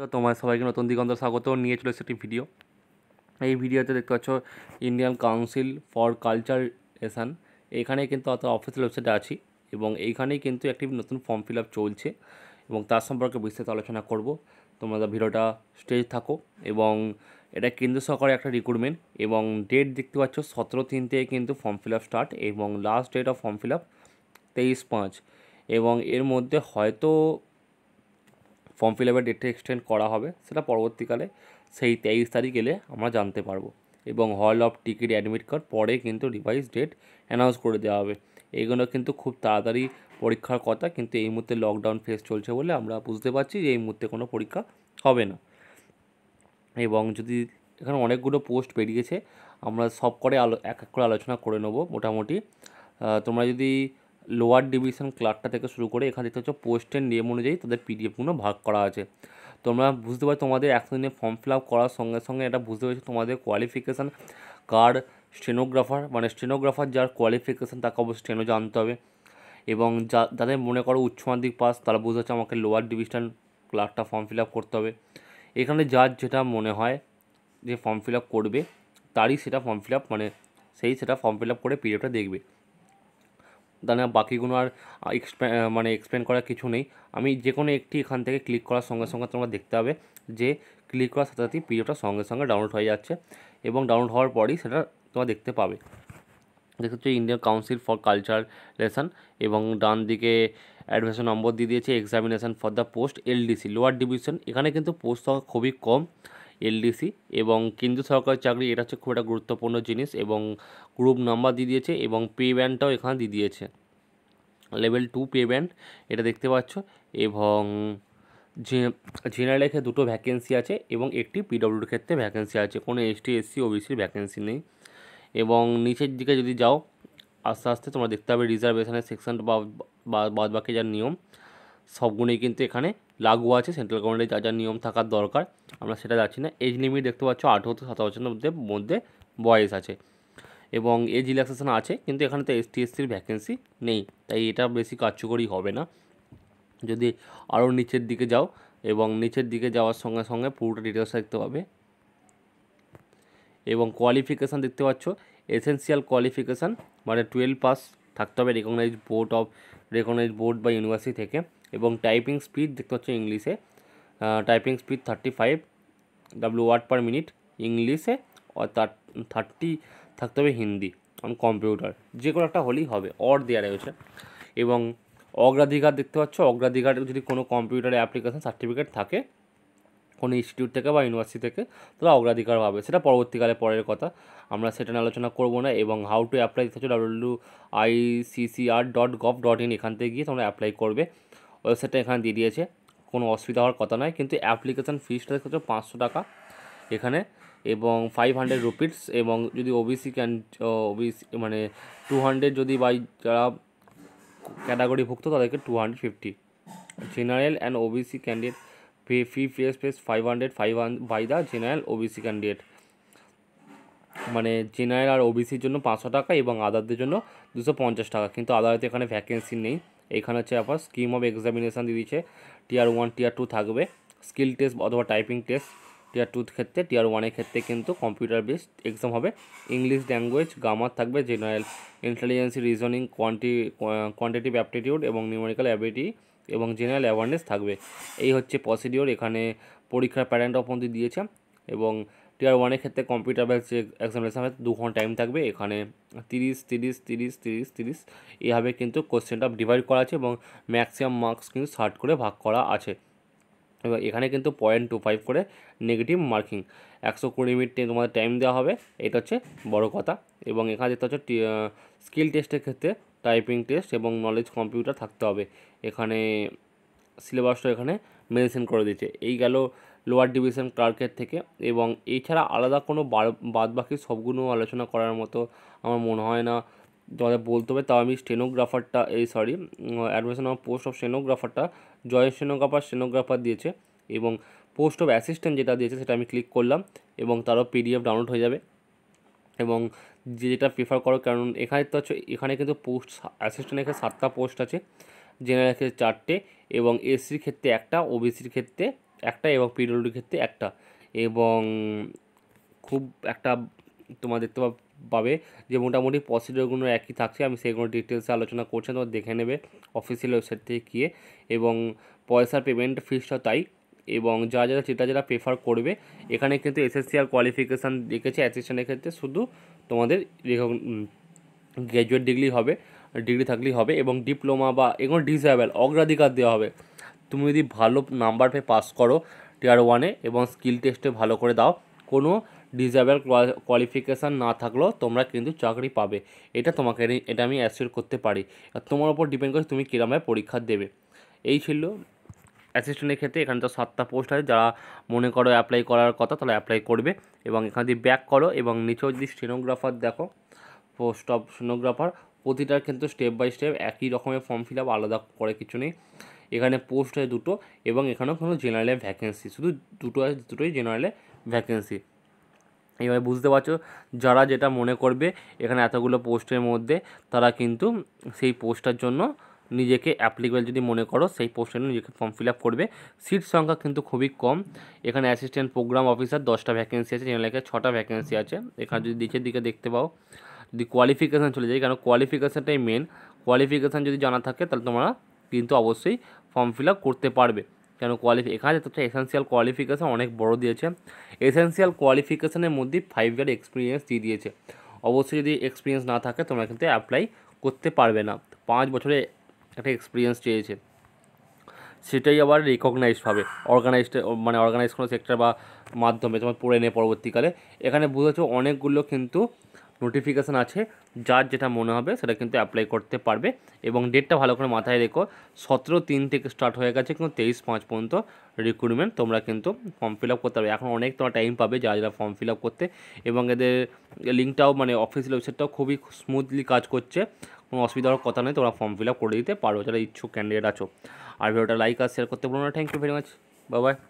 তো তোমার সবাইকে নতুন দিগন্ত স্বাগত নিয়ে চলে একটি ভিডিও এই ভিডিওতে দেখতে পাচ্ছ ইন্ডিয়ান কাউন্সিল ফর কালচার এসান এখানে কিন্তু অর্থাৎ অফিসিয়াল ওয়েবসাইটে আছি এবং এইখানেই কিন্তু একটি নতুন ফর্ম ফিল আপ চলছে এবং তার সম্পর্কে বিস্তারিত আলোচনা করব তোমরা ভিডিওটা স্টেজ থাকো এবং এটা কেন্দ্র সরকারের একটা রিক্রুটমেন্ট এবং ডেট দেখতে পাচ্ছ সতেরো তিন থেকে কিন্তু ফর্ম ফিল আপ স্টার্ট এবং last date of form fill up তেইশ পাঁচ এবং এর মধ্যে হয়তো ফর্ম ফিল আপের ডেটটা এক্সটেন্ড করা হবে সেটা পরবর্তীকালে সেই তেইশ তারিখ এলে আমরা জানতে পারবো এবং hall of ticket admit card পরে কিন্তু রিভাইজ ডেট অ্যানাউন্স করে দেওয়া হবে এইগুলো কিন্তু খুব তাড়াতাড়ি পরীক্ষার কথা কিন্তু এই মুহূর্তে লকডাউন ফেস চলছে বলে আমরা বুঝতে পারছি যে এই মুহূর্তে কোনো পরীক্ষা হবে না এবং যদি এখানে অনেকগুলো পোস্ট বেরিয়েছে আমরা সব করে আলো এক এক করে আলোচনা করে নেবো মোটামুটি তোমরা যদি লোয়ার ডিভিশন ক্লার্কটা থেকে শুরু করে এখানে দেখতে হচ্ছে পোস্টের নিয়ম অনুযায়ী তাদের পিডিএফগুলো ভাগ করা আছে তোমরা বুঝতে পারছো তোমাদের একশো দিনে ফর্ম ফিল আপ করার সঙ্গে সঙ্গে এটা বুঝতে পারছো তোমাদের কোয়ালিফিকেশান কার স্টেনোগ্রাফার মানে স্টেনোগ্রাফার যার কোয়ালিফিকেশান তাকে অবশ্যই স্টেনো জানতে হবে এবং যা যাদের মনে করো উচ্চ মাধ্যমিক পাস তারা বুঝতে হচ্ছে আমাকে লোয়ার ডিভিশন ক্লার্কটা ফর্ম ফিল আপ করতে হবে এখানে যার যেটা মনে হয় যে ফর্ম ফিল আপ করবে তারই সেটা ফর্ম ফিল আপ মানে সেই সেটা ফর্ম ফিল আপ করে পিডিএফটা দেখবে তাহলে বাকিগুলো আর মানে এক্সপ্লেন করার কিছু নেই আমি যে কোনো একটি এখান থেকে ক্লিক করার সঙ্গে সঙ্গে তোমরা দেখতে হবে যে ক্লিক করার সাথে সাথে পিডিওটা সঙ্গে সঙ্গে ডাউনলোড হয়ে যাচ্ছে এবং ডাউনলোড হওয়ার পরই সেটা তোমরা দেখতে পাবে দেখতে হচ্ছে Indian council for culture lesson এবং ডান দিকে অ্যাডমিশন নম্বর দিয়ে দিয়েছে examination for the post LDC lower division এখানে কিন্তু পোস্ট সংখ্যা খুবই কম এলডিসি এবং কেন্দ্রীয় সরকারি চাকরি এটা হচ্ছে খুব একটা গুরুত্বপূর্ণ জিনিস এবং গ্রুপ নাম্বার দিয়ে দিয়েছে এবং পে ব্যান্ডটাও এখানে দিয়ে দিয়েছে লেভেল টু পে ব্যান্ড এটা দেখতে পাচ্ছ এবং জেনারেল ক্ষেত্রে দুটো ভ্যাকেন্সি আছে এবং একটি পিডব্লিউডির ক্ষেত্রে ভ্যাকেন্সি আছে কোনো এসটি এসসি ওবিসির ভ্যাকেন্সি নেই এবং নিচের দিকে যদি যাও আস্তে আস্তে তোমরা দেখতে পাবে রিজার্ভেশনের সেকশন বা বাদ বাকি যার নিয়ম সবগুলোই কিন্তু এখানে লাগু আছে সেন্ট্রাল গভর্নমেন্টের যা যা নিয়ম থাকার দরকার আমরা সেটা যাচ্ছি না এজ লিমিট দেখতে পাচ্ছ আঠেরো থেকে সাতাশ বছরের মধ্যে মধ্যে বয়স আছে এবং এজ রিল্যাক্সেশন আছে কিন্তু এখানে তো টি এসসির ভ্যাকেন্সি নেই তাই এটা বেশি কার্যকরী হবে না যদি আরও নিচের দিকে যাও এবং নিচের দিকে যাওয়ার সঙ্গে সঙ্গে পুরোটা ডিটেলস দেখতে পাবে এবং কোয়ালিফিকেশান দেখতে পাচ্ছ এসেন্সিয়াল কোয়ালিফিকেশান মানে টুয়েলভ পাস থাকতে হবে recognize board of recognize board বা ইউনিভার্সিটি থেকে এবং টাইপিং স্পিড দেখতে পাচ্ছ ইংলিশে typing speed thirty five W word per minute ইংলিশে থার্টি থাকতে হবে হিন্দি অন কম্পিউটার যে কোনো একটা হলেই হবে অর দেওয়া রয়েছে এবং অগ্রাধিকার দেখতে পাচ্ছ অগ্রাধিকার যদি কোনো কম্পিউটারে অ্যাপ্লিকেশান সার্টিফিকেট থাকে কোনো ইনস্টিটিউট থেকে বা ইউনিভার্সিটি থেকে তারা অগ্রাধিকার পাবে সেটা পরবর্তীকালে পরের কথা আমরা সেটা নিয়ে আলোচনা করবো না এবং হাউ টু অ্যাপ্লাই দিতে হচ্ছে W ICCR dot gov dot in এখান থেকে গিয়ে তোমরা অ্যাপ্লাই করবে ওয়েবসাইটটা এখানে দিয়ে দিয়েছে কোনো অসুবিধা হওয়ার কথা নয় কিন্তু অ্যাপ্লিকেশান ফিজটা হচ্ছে পাঁচশো টাকা এখানে এবং ফাইভ হান্ড্রেড রুপিস এবং যদি ওবিসি ক্যান ওবিসি মানে টু হান্ড্রেড যদি বাই যারা ক্যাটাগরিভুক্ত তাদেরকে two hundred fifty general and OBC candidate fee fee fees fees five hundred five by the general OBC candidate মানে জেনারেল আর ওবিসির জন্য পাঁচশো টাকা এবং আদারদের জন্য দুশো পঞ্চাশ টাকা কিন্তু আদারতে এখানে ভ্যাকেন্সি নেই এখানে হচ্ছে আবার স্কিম অফ এক্সামিনেশান দিয়ে টিয়ার ওয়ান টিয়ার টু থাকবে স্কিল টেস্ট অথবা টাইপিং টেস্ট টিয়ার টুর ক্ষেত্রে টিয়ার ওয়ানের ক্ষেত্রে কিন্তু কম্পিউটার বেসড এক্সাম হবে ইংলিশ ল্যাঙ্গুয়েজ গ্রামার থাকবে general intelligence reasoning quanti quantitative aptitude এবং নিউমেরিক্যাল অ্যাবিলিটি এবং জেনারেল অ্যাওয়ারনেস থাকবে এই হচ্ছে প্রসিডিওর এখানে পরীক্ষার প্যারেন্ট অফ দিয়েছে এবং টিয়ার ওয়ানের ক্ষেত্রে কম্পিউটার বেস এক্সামিনেশানে দু ঘন্টা টাইম থাকবে এখানে তিরিশ তিরিশ তিরিশ তিরিশ তিরিশ এইভাবে কিন্তু কোশ্চেনটা ডিভাইড করা আছে এবং ম্যাক্সিমাম মার্কস কিন্তু ষাট করে ভাগ করা আছে এবার এখানে কিন্তু পয়েন্ট টু ফাইভ করে নেগেটিভ মার্কিং একশো কুড়ি মিনিট তোমাদের টাইম দেওয়া হবে এটা হচ্ছে বড় কথা এবং এখানে যেটা হচ্ছে স্কিল টেস্টের ক্ষেত্রে টাইপিং টেস্ট এবং নলেজ কম্পিউটার থাকতে হবে এখানে সিলেবাসটা এখানে মেনশন করে দিয়েছে এই গেল লোয়ার ডিভিশন ক্লার্কের থেকে এবং এছাড়া আলাদা কোনো বাদ বাকি সবগুলো আলোচনা করার মতো আমার মনে হয় না তোমাদের বলতে হবে তাও আমি স্টেনোগ্রাফারটা এই সরি অ্যাডমিশন আমার পোস্ট অফ স্টেনোগ্রাফারটা জয় স্টেনোগ্রাফার স্টেনোগ্রাফার দিয়েছে এবং পোস্ট অফ অ্যাসিস্ট্যান্ট যেটা দিয়েছে সেটা আমি ক্লিক করলাম এবং তারও পিডিএফ ডাউনলোড হয়ে যাবে এবং যে যেটা প্রেফার করো কারণ এখানে তো হচ্ছে এখানে কিন্তু পোস্ট অ্যাসিস্ট্যান্টের ক্ষেত্রে সাতটা পোস্ট আছে জেনারেল ক্ষেত্রে চারটে এবং এসসির ক্ষেত্রে একটা ওবিসির ক্ষেত্রে একটা এবং পিডব্লিউডির ক্ষেত্রে একটা এবং খুব একটা তোমরা দেখতে পাবে যে মোটামুটি প্রসিডিওরগুলো একই থাকছে আমি সেগুলো ডিটেলসে আলোচনা করছি তোমরা দেখে নেবে অফিসিয়াল ওয়েবসাইট থেকে গিয়ে এবং পয়সার পেমেন্ট ফিসটা তাই এবং যা যারা যেটা যারা প্রেফার করবে এখানে কিন্তু এসএসসি আর কোয়ালিফিকেশান দেখেছে অ্যাসিস্ট্যান্টের ক্ষেত্রে শুধু তোমাদের গ্র্যাজুয়েট ডিগ্রি হবে ডিগ্রি থাকলেই হবে এবং ডিপ্লোমা বা এগুলো ডিসেবল অগ্রাধিকার দেওয়া হবে তুমি যদি ভালো নাম্বার পেয়ে পাস করো টিয়ার ওয়ানে এবং স্কিল টেস্টে ভালো করে দাও কোনো ডিজাবেল কোয়ালিফিকেশান না থাকলেও তোমরা কিন্তু চাকরি পাবে এটা তোমাকে এটা আমি অ্যাসিওর করতে পারি আর তোমার ওপর ডিপেন্ড করে তুমি কীরমভাবে পরীক্ষা দেবে এই ছিল অ্যাসিস্ট্যান্টের ক্ষেত্রে এখানে তো সাতটা পোস্ট আছে যারা মনে করো অ্যাপ্লাই করার কথা তাহলে অ্যাপ্লাই করবে এবং এখান দিয়ে ব্যাক করো এবং নিচেও যদি স্টেনোগ্রাফার দেখো পোস্ট অফ স্টেনোগ্রাফার প্রতিটার কিন্তু স্টেপ বাই স্টেপ একই রকমের ফর্ম ফিল আপ আলাদা করে কিছু নেই এখানে পোস্ট হয় দুটো এবং এখানেও কোনো জেনারেলের ভ্যাকেন্সি শুধু দুটো আছে দুটোই জেনারেলের ভ্যাকেন্সি এবার বুঝতে পারছো যারা যেটা মনে করবে এখানে এতগুলো পোস্টের মধ্যে তারা কিন্তু সেই পোস্টটার জন্য নিজেকে অ্যাপ্লিকেবল যদি মনে করো সেই পোস্টে নিজেকে ফর্ম ফিল আপ করবে সিট সংখ্যা কিন্তু খুবই কম এখানে অ্যাসিস্ট্যান্ট প্রোগ্রাম অফিসার দশটা ভ্যাকেন্সি আছে জেনারেল ছটা ভ্যাকেন্সি আছে এখানে যদি নিচের দিকে দেখতে পাও যদি কোয়ালিফিকেশান চলে যায় কারণ কোয়ালিফিকেশানটাই মেন কোয়ালিফিকেশান যদি জানা থাকে তাহলে তোমরা কিন্তু অবশ্যই ফর্ম ফিল করতে পারবে কেন কোয়ালিফি এখানে তো এসেন্সিয়াল কোয়ালিফিকেশান অনেক বড় দিয়েছে এসেন্সিয়াল কোয়ালিফিকেশানের মধ্যে ফাইভ ইয়ার এক্সপিরিয়েন্স দিয়ে দিয়েছে অবশ্যই যদি এক্সপিরিয়েন্স না থাকে তোমরা কিন্তু অ্যাপ্লাই করতে পারবে না পাঁচ বছরে একটা এক্সপিরিয়েন্স চেয়েছে সেটাই আবার রিকগনাইজডভাবে হবে অর্গানাইজড মানে অর্গানাইজ কোনো সেক্টর বা মাধ্যমে তোমার পড়ে নেয় পরবর্তীকালে এখানে বুঝেছ অনেকগুলো কিন্তু নোটিফিকেশান আছে যার যেটা মনে হবে সেটা কিন্তু অ্যাপ্লাই করতে পারবে এবং ডেটটা ভালো করে মাথায় রেখো সতেরো তিন থেকে স্টার্ট হয়ে গেছে কিন্তু তেইশ পাঁচ পর্যন্ত রিক্রুটমেন্ট তোমরা কিন্তু ফর্ম ফিল আপ করতে পারবে এখন অনেক তোমার টাইম পাবে যারা যারা ফর্ম ফিল আপ করতে এবং এদের লিঙ্কটাও মানে অফিসিয়াল ওয়েবসাইটটাও খুবই স্মুথলি কাজ করছে কোনো অসুবিধা হওয়ার কথা নেই তোমরা ফর্ম ফিল আপ করে দিতে পারো যারা ইচ্ছুক ক্যান্ডিডেট আছো আর ভিডিওটা লাইক আর শেয়ার করতে পারো না থ্যাংক ইউ ভেরি মাচ বাবাই